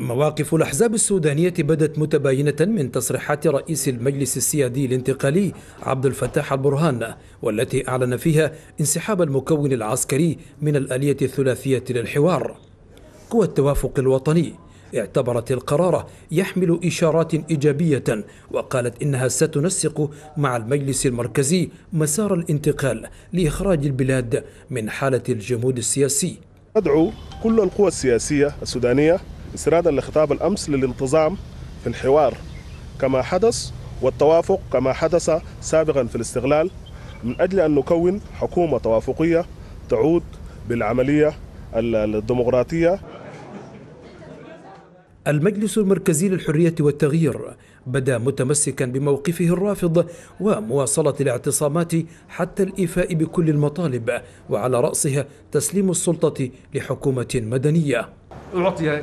مواقف الأحزاب السودانية بدت متباينة من تصريحات رئيس المجلس السيادي الانتقالي عبد الفتاح البرهان والتي أعلن فيها انسحاب المكون العسكري من الآلية الثلاثية للحوار قوى التوافق الوطني اعتبرت القرار يحمل إشارات إيجابية وقالت إنها ستنسق مع المجلس المركزي مسار الانتقال لإخراج البلاد من حالة الجمود السياسي أدعو كل القوى السياسية السودانية استنادا لخطاب الأمس للانتظام في الحوار كما حدث والتوافق كما حدث سابقا في الاستغلال من أجل أن نكون حكومة توافقية تعود بالعملية الديمقراطية المجلس المركزي للحرية والتغيير بدا متمسكا بموقفه الرافض ومواصلة الاعتصامات حتى الإيفاء بكل المطالب وعلى رأسها تسليم السلطة لحكومة مدنية أعطي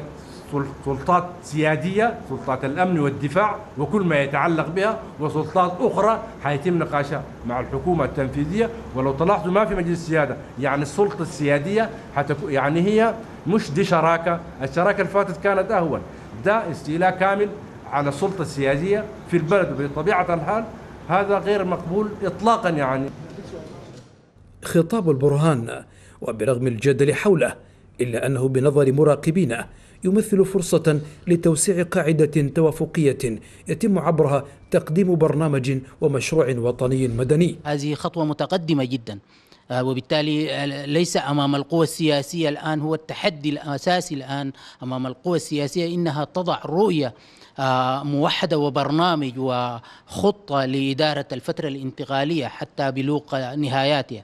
سلطات سيادية سلطات الأمن والدفاع وكل ما يتعلق بها وسلطات أخرى حيتم نقاشها مع الحكومة التنفيذية ولو تلاحظوا ما في مجلس السيادة يعني السلطة السيادية حتكون يعني هي مش دي شراكة الشراكة اللي فاتت كانت أهون ده استيلاء كامل على السلطة السيادية في البلد وبطبيعة الحال هذا غير مقبول إطلاقا يعني خطاب البرهان وبرغم الجدل حوله إلا أنه بنظر مراقبين يمثل فرصة لتوسيع قاعدة توافقية يتم عبرها تقديم برنامج ومشروع وطني مدني. هذه خطوة متقدمة جدا آه، وبالتالي آه، ليس امام القوى السياسيه الان هو التحدي الاساسي الان امام القوى السياسيه انها تضع رؤيه آه، موحده وبرنامج وخطه لاداره الفتره الانتقاليه حتى بلوغ نهاياتها.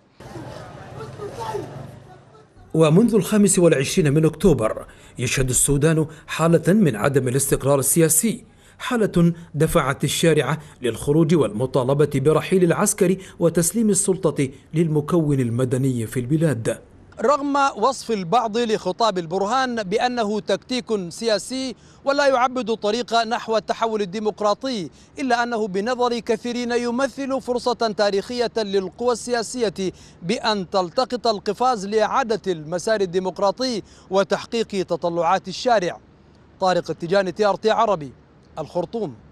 ومنذ الخامس والعشرين من أكتوبر يشهد السودان حالة من عدم الاستقرار السياسي حالة دفعت الشارع للخروج والمطالبة برحيل العسكر وتسليم السلطة للمكون المدني في البلاد رغم وصف البعض لخطاب البرهان بأنه تكتيك سياسي ولا يعبد طريق نحو التحول الديمقراطي إلا أنه بنظر كثيرين يمثل فرصة تاريخية للقوى السياسية بأن تلتقط القفاز لإعادة المسار الديمقراطي وتحقيق تطلعات الشارع طارق التجاني تي ار تي عربي الخرطوم